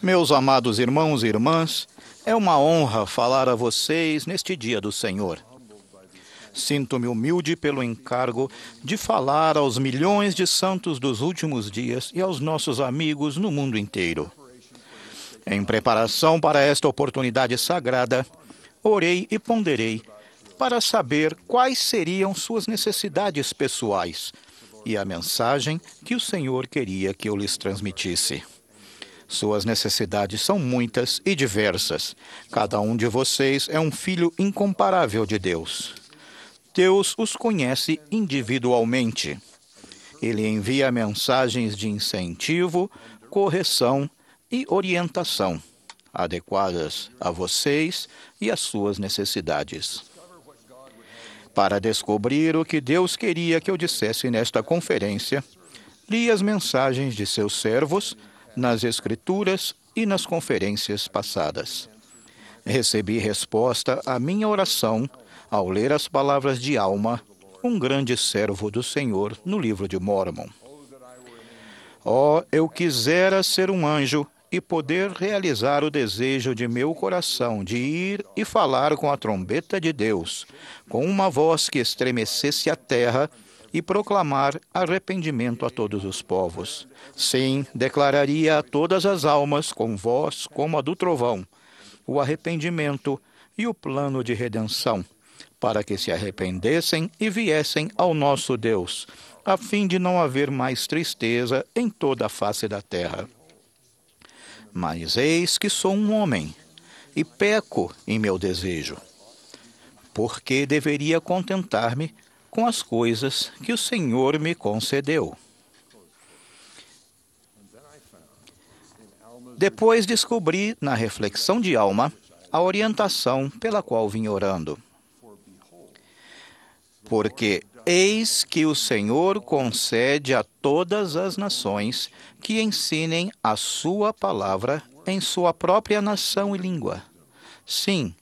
Meus amados irmãos e irmãs, é uma honra falar a vocês neste dia do Senhor. Sinto-me humilde pelo encargo de falar aos milhões de santos dos últimos dias e aos nossos amigos no mundo inteiro. Em preparação para esta oportunidade sagrada, orei e ponderei para saber quais seriam suas necessidades pessoais e a mensagem que o Senhor queria que eu lhes transmitisse. Suas necessidades são muitas e diversas. Cada um de vocês é um filho incomparável de Deus. Deus os conhece individualmente. Ele envia mensagens de incentivo, correção e orientação, adequadas a vocês e às suas necessidades. Para descobrir o que Deus queria que eu dissesse nesta conferência, li as mensagens de seus servos nas Escrituras e nas conferências passadas. Recebi resposta à minha oração ao ler as palavras de Alma, um grande servo do Senhor, no livro de Mormon. Oh, eu quisera ser um anjo e poder realizar o desejo de meu coração de ir e falar com a trombeta de Deus, com uma voz que estremecesse a terra e proclamar arrependimento a todos os povos. Sim, declararia a todas as almas, com voz como a do trovão, o arrependimento e o plano de redenção, para que se arrependessem e viessem ao nosso Deus, a fim de não haver mais tristeza em toda a face da terra. Mas eis que sou um homem e peco em meu desejo, porque deveria contentar-me com as coisas que o Senhor me concedeu. Depois descobri na reflexão de alma a orientação pela qual vim orando. Porque Eis que o Senhor concede a todas as nações que ensinem a sua palavra em sua própria nação e língua. Sim,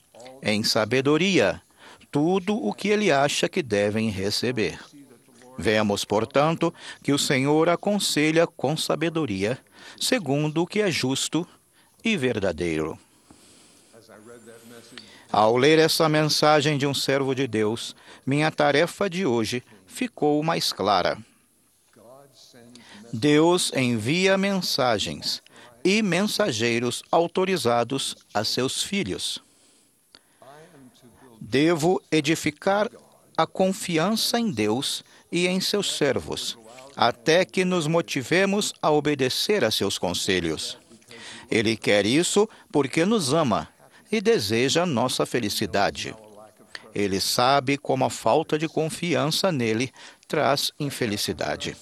em sabedoria, tudo o que ele acha que devem receber. Vemos, portanto, que o Senhor aconselha com sabedoria, segundo o que é justo e verdadeiro. Ao ler essa mensagem de um servo de Deus, minha tarefa de hoje ficou mais clara. Deus envia mensagens e mensageiros autorizados a seus filhos. Devo edificar a confiança em Deus e em seus servos, até que nos motivemos a obedecer a seus conselhos. Ele quer isso porque nos ama e deseja nossa felicidade. Ele sabe como a falta de confiança nele traz infelicidade.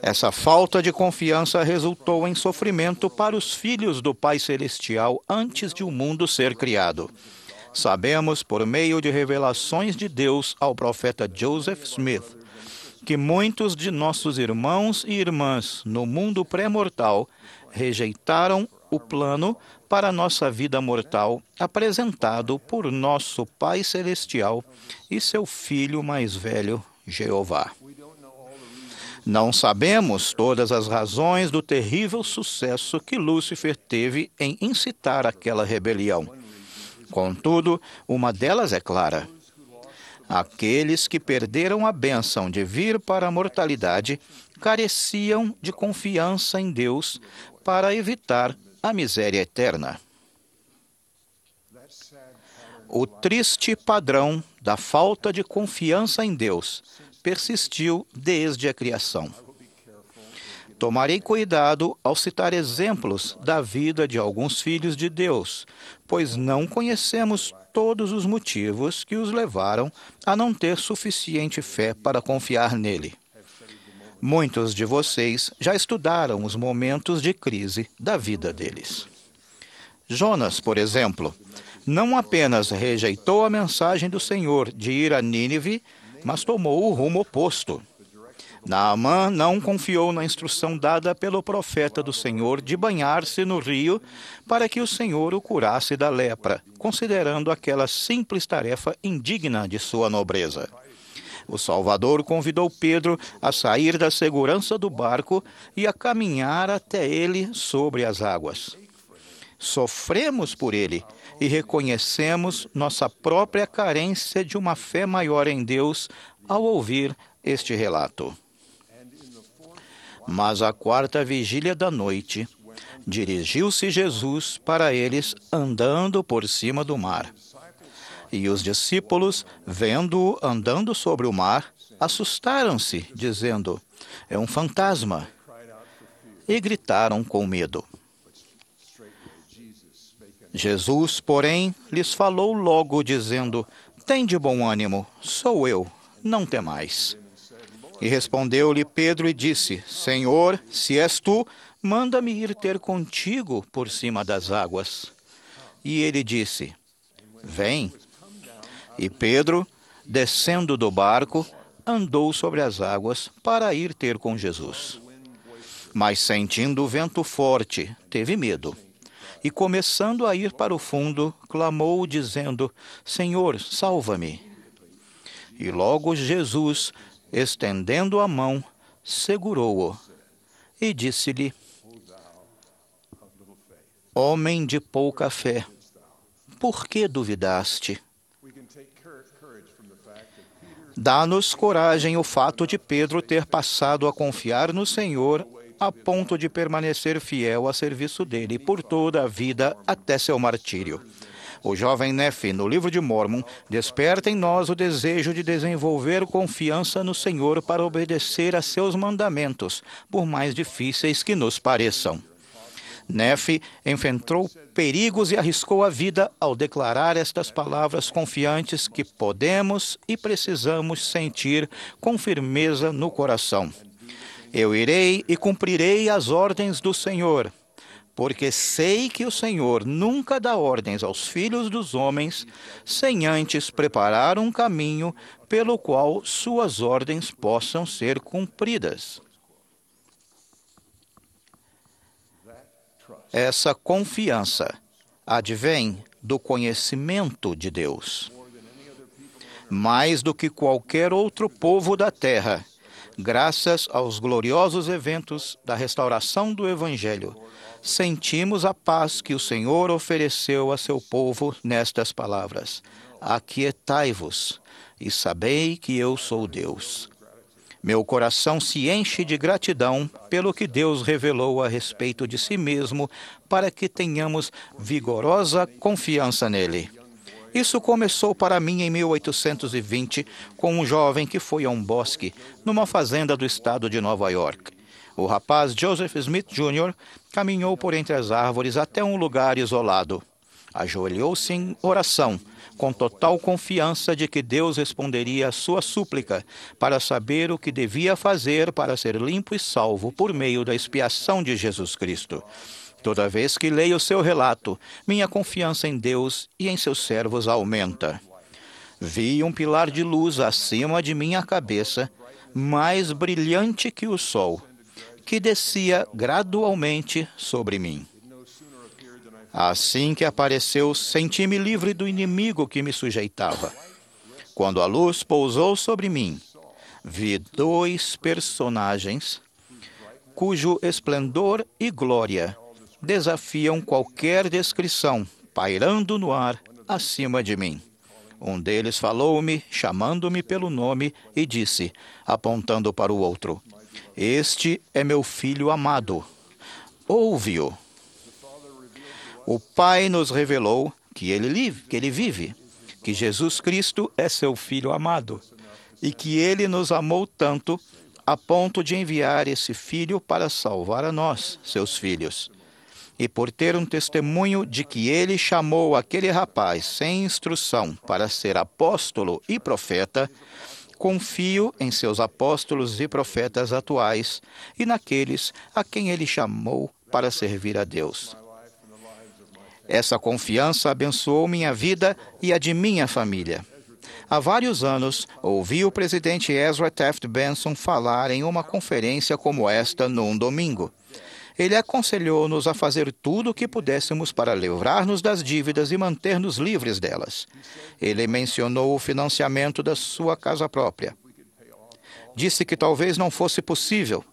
Essa falta de confiança resultou em sofrimento para os filhos do Pai Celestial antes de o mundo ser criado. Sabemos, por meio de revelações de Deus ao profeta Joseph Smith, que muitos de nossos irmãos e irmãs no mundo pré-mortal rejeitaram o plano para a nossa vida mortal apresentado por nosso Pai Celestial e seu Filho mais velho, Jeová. Não sabemos todas as razões do terrível sucesso que Lúcifer teve em incitar aquela rebelião. Contudo, uma delas é clara. Aqueles que perderam a bênção de vir para a mortalidade careciam de confiança em Deus para evitar a miséria eterna. O triste padrão da falta de confiança em Deus persistiu desde a criação. Tomarei cuidado ao citar exemplos da vida de alguns filhos de Deus, pois não conhecemos todos os motivos que os levaram a não ter suficiente fé para confiar nele. Muitos de vocês já estudaram os momentos de crise da vida deles. Jonas, por exemplo, não apenas rejeitou a mensagem do Senhor de ir a Nínive, mas tomou o rumo oposto. Naamã não confiou na instrução dada pelo profeta do Senhor de banhar-se no rio para que o Senhor o curasse da lepra, considerando aquela simples tarefa indigna de sua nobreza. O Salvador convidou Pedro a sair da segurança do barco e a caminhar até ele sobre as águas. Sofremos por ele e reconhecemos nossa própria carência de uma fé maior em Deus ao ouvir este relato. Mas à quarta vigília da noite, dirigiu-se Jesus para eles andando por cima do mar. E os discípulos, vendo-o andando sobre o mar, assustaram-se, dizendo: É um fantasma. E gritaram com medo. Jesus, porém, lhes falou logo, dizendo: Tem de bom ânimo, sou eu, não temais. E respondeu-lhe Pedro e disse: Senhor, se és tu, manda-me ir ter contigo por cima das águas. E ele disse: Vem. E Pedro, descendo do barco, andou sobre as águas para ir ter com Jesus. Mas sentindo o vento forte, teve medo. E começando a ir para o fundo, clamou, dizendo: Senhor, salva-me. E logo Jesus, estendendo a mão, segurou-o e disse-lhe: Homem de pouca fé, por que duvidaste? Dá-nos coragem o fato de Pedro ter passado a confiar no Senhor a ponto de permanecer fiel a serviço dele por toda a vida até seu martírio. O jovem Nefe, no livro de Mormon, desperta em nós o desejo de desenvolver confiança no Senhor para obedecer a seus mandamentos, por mais difíceis que nos pareçam. Neff enfrentou perigos e arriscou a vida ao declarar estas palavras confiantes que podemos e precisamos sentir com firmeza no coração. Eu irei e cumprirei as ordens do Senhor, porque sei que o Senhor nunca dá ordens aos filhos dos homens sem antes preparar um caminho pelo qual suas ordens possam ser cumpridas. Essa confiança advém do conhecimento de Deus. Mais do que qualquer outro povo da terra, graças aos gloriosos eventos da restauração do Evangelho, sentimos a paz que o Senhor ofereceu a seu povo nestas palavras: Aquietai-vos e sabei que eu sou Deus. Meu coração se enche de gratidão pelo que Deus revelou a respeito de si mesmo, para que tenhamos vigorosa confiança nele. Isso começou para mim em 1820, com um jovem que foi a um bosque, numa fazenda do estado de Nova York. O rapaz Joseph Smith Jr. caminhou por entre as árvores até um lugar isolado. Ajoelhou-se em oração com total confiança de que Deus responderia à sua súplica para saber o que devia fazer para ser limpo e salvo por meio da expiação de Jesus Cristo. Toda vez que leio seu relato, minha confiança em Deus e em seus servos aumenta. Vi um pilar de luz acima de minha cabeça, mais brilhante que o sol, que descia gradualmente sobre mim. Assim que apareceu, senti-me livre do inimigo que me sujeitava. Quando a luz pousou sobre mim, vi dois personagens cujo esplendor e glória desafiam qualquer descrição, pairando no ar acima de mim. Um deles falou-me, chamando-me pelo nome, e disse, apontando para o outro: Este é meu filho amado. Ouve-o. O Pai nos revelou que ele, que ele vive, que Jesus Cristo é seu Filho amado e que ele nos amou tanto a ponto de enviar esse filho para salvar a nós, seus filhos. E por ter um testemunho de que ele chamou aquele rapaz sem instrução para ser apóstolo e profeta, confio em seus apóstolos e profetas atuais e naqueles a quem ele chamou para servir a Deus. Essa confiança abençoou minha vida e a de minha família. Há vários anos, ouvi o presidente Ezra Taft Benson falar em uma conferência como esta num domingo. Ele aconselhou-nos a fazer tudo o que pudéssemos para livrar-nos das dívidas e manter-nos livres delas. Ele mencionou o financiamento da sua casa própria. Disse que talvez não fosse possível,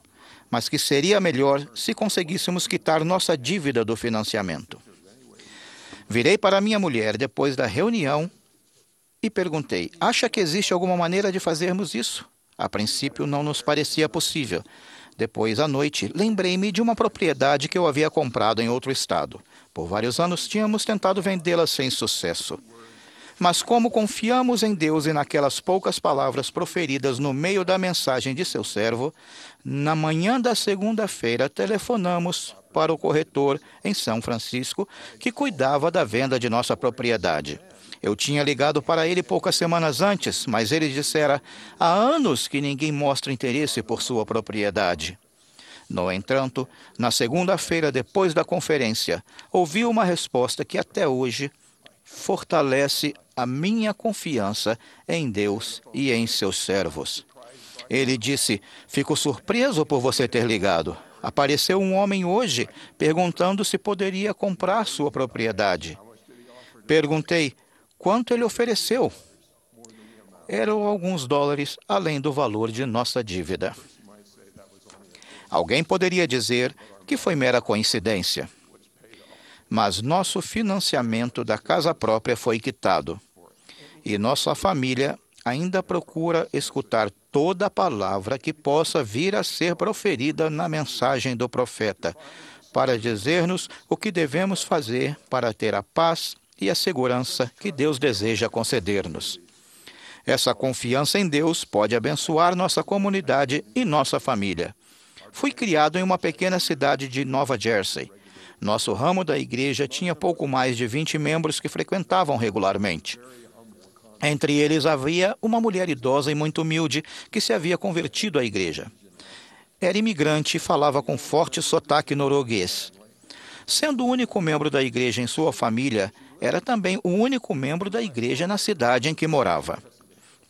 mas que seria melhor se conseguíssemos quitar nossa dívida do financiamento. Virei para minha mulher depois da reunião e perguntei: Acha que existe alguma maneira de fazermos isso? A princípio não nos parecia possível. Depois, à noite, lembrei-me de uma propriedade que eu havia comprado em outro estado. Por vários anos tínhamos tentado vendê-la sem sucesso. Mas como confiamos em Deus e naquelas poucas palavras proferidas no meio da mensagem de seu servo, na manhã da segunda-feira telefonamos para o corretor em São Francisco que cuidava da venda de nossa propriedade. Eu tinha ligado para ele poucas semanas antes, mas ele dissera: há anos que ninguém mostra interesse por sua propriedade. No entanto, na segunda-feira depois da conferência, ouvi uma resposta que até hoje fortalece a minha confiança em Deus e em seus servos. Ele disse: Fico surpreso por você ter ligado. Apareceu um homem hoje perguntando se poderia comprar sua propriedade. Perguntei quanto ele ofereceu. Eram alguns dólares além do valor de nossa dívida. Alguém poderia dizer que foi mera coincidência mas nosso financiamento da casa própria foi quitado. E nossa família ainda procura escutar toda palavra que possa vir a ser proferida na mensagem do profeta, para dizer-nos o que devemos fazer para ter a paz e a segurança que Deus deseja conceder-nos. Essa confiança em Deus pode abençoar nossa comunidade e nossa família. Fui criado em uma pequena cidade de Nova Jersey nosso ramo da igreja tinha pouco mais de 20 membros que frequentavam regularmente. Entre eles havia uma mulher idosa e muito humilde que se havia convertido à igreja. Era imigrante e falava com forte sotaque norueguês. Sendo o único membro da igreja em sua família, era também o único membro da igreja na cidade em que morava.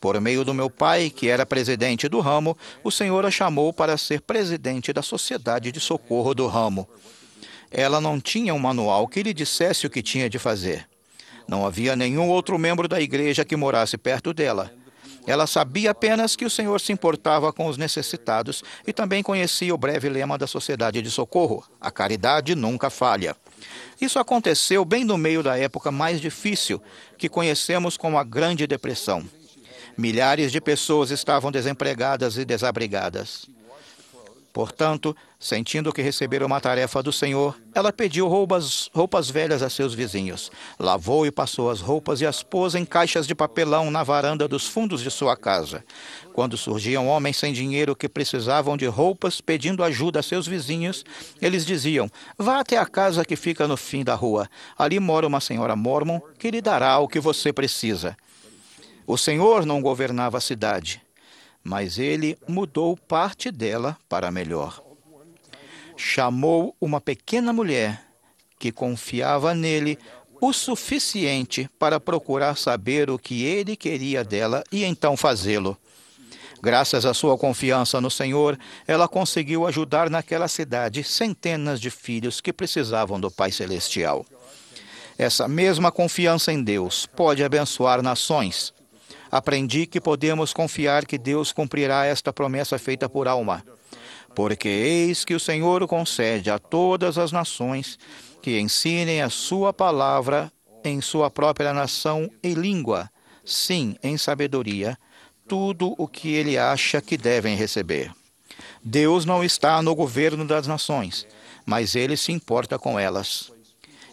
Por meio do meu pai, que era presidente do ramo, o Senhor a chamou para ser presidente da Sociedade de Socorro do Ramo. Ela não tinha um manual que lhe dissesse o que tinha de fazer. Não havia nenhum outro membro da igreja que morasse perto dela. Ela sabia apenas que o Senhor se importava com os necessitados e também conhecia o breve lema da Sociedade de Socorro: a caridade nunca falha. Isso aconteceu bem no meio da época mais difícil, que conhecemos como a Grande Depressão. Milhares de pessoas estavam desempregadas e desabrigadas. Portanto, sentindo que recebera uma tarefa do Senhor, ela pediu roupas, roupas velhas a seus vizinhos. Lavou e passou as roupas e as pôs em caixas de papelão na varanda dos fundos de sua casa. Quando surgiam homens sem dinheiro que precisavam de roupas pedindo ajuda a seus vizinhos, eles diziam: Vá até a casa que fica no fim da rua. Ali mora uma senhora mormon que lhe dará o que você precisa. O Senhor não governava a cidade mas ele mudou parte dela para melhor. Chamou uma pequena mulher que confiava nele o suficiente para procurar saber o que ele queria dela e então fazê-lo. Graças à sua confiança no Senhor, ela conseguiu ajudar naquela cidade centenas de filhos que precisavam do Pai Celestial. Essa mesma confiança em Deus pode abençoar nações, aprendi que podemos confiar que Deus cumprirá esta promessa feita por Alma. Porque eis que o Senhor concede a todas as nações que ensinem a sua palavra em sua própria nação e língua, sim, em sabedoria, tudo o que ele acha que devem receber. Deus não está no governo das nações, mas ele se importa com elas.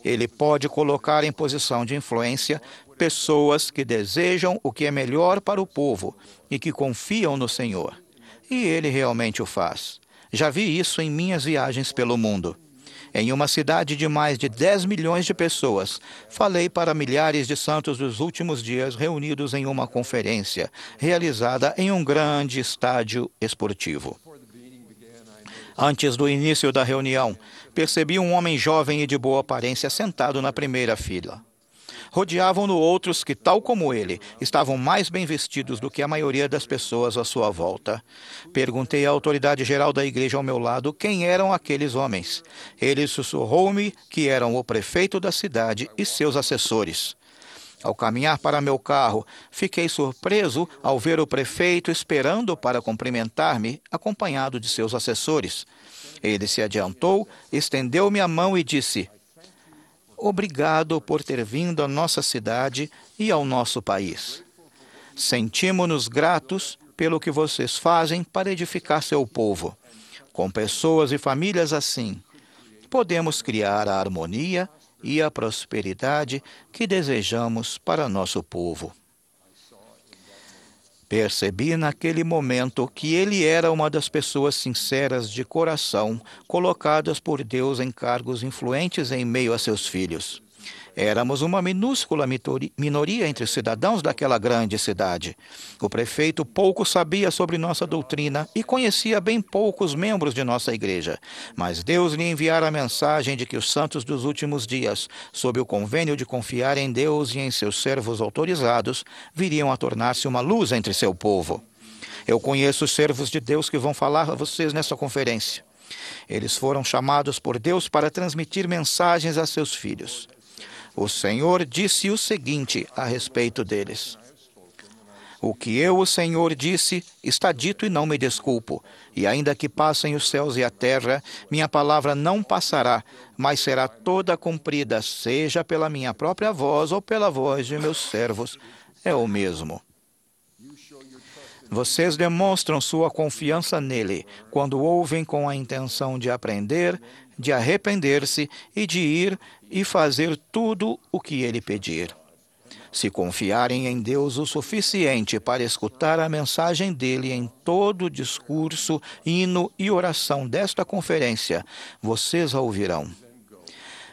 Ele pode colocar em posição de influência pessoas que desejam o que é melhor para o povo e que confiam no Senhor. E ele realmente o faz. Já vi isso em minhas viagens pelo mundo. Em uma cidade de mais de 10 milhões de pessoas, falei para milhares de santos dos últimos dias reunidos em uma conferência realizada em um grande estádio esportivo. Antes do início da reunião, percebi um homem jovem e de boa aparência sentado na primeira fila. Rodeavam-no outros que, tal como ele, estavam mais bem vestidos do que a maioria das pessoas à sua volta. Perguntei à autoridade geral da igreja ao meu lado quem eram aqueles homens. Ele sussurrou-me que eram o prefeito da cidade e seus assessores. Ao caminhar para meu carro, fiquei surpreso ao ver o prefeito esperando para cumprimentar-me, acompanhado de seus assessores. Ele se adiantou, estendeu-me a mão e disse: obrigado por ter vindo à nossa cidade e ao nosso país. Sentimos-nos gratos pelo que vocês fazem para edificar seu povo. Com pessoas e famílias assim, podemos criar a harmonia e a prosperidade que desejamos para nosso povo. Percebi naquele momento que ele era uma das pessoas sinceras de coração, colocadas por Deus em cargos influentes em meio a seus filhos. Éramos uma minúscula minoria entre os cidadãos daquela grande cidade. O prefeito pouco sabia sobre nossa doutrina e conhecia bem poucos membros de nossa igreja. Mas Deus lhe enviara a mensagem de que os santos dos últimos dias, sob o convênio de confiar em Deus e em seus servos autorizados, viriam a tornar-se uma luz entre seu povo. Eu conheço os servos de Deus que vão falar a vocês nessa conferência. Eles foram chamados por Deus para transmitir mensagens a seus filhos. O Senhor disse o seguinte a respeito deles: O que eu, o Senhor, disse está dito e não me desculpo. E ainda que passem os céus e a terra, minha palavra não passará, mas será toda cumprida, seja pela minha própria voz ou pela voz de meus servos. É o mesmo. Vocês demonstram sua confiança nele quando ouvem com a intenção de aprender, de arrepender-se e de ir e fazer tudo o que ele pedir. Se confiarem em Deus o suficiente para escutar a mensagem dele em todo o discurso, hino e oração desta conferência, vocês a ouvirão.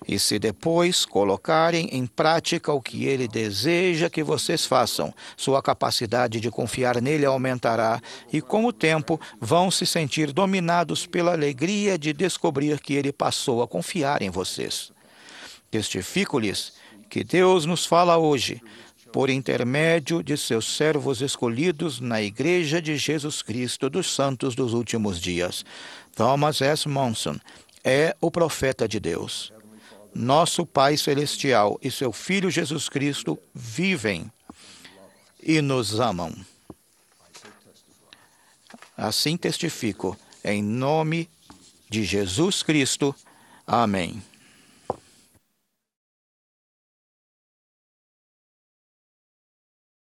E se depois colocarem em prática o que ele deseja que vocês façam, sua capacidade de confiar nele aumentará e, com o tempo, vão se sentir dominados pela alegria de descobrir que ele passou a confiar em vocês. Testifico-lhes que Deus nos fala hoje por intermédio de seus servos escolhidos na Igreja de Jesus Cristo dos Santos dos Últimos Dias. Thomas S. Monson é o profeta de Deus nosso Pai Celestial e seu Filho Jesus Cristo vivem e nos amam. Assim testifico, em nome de Jesus Cristo. Amém.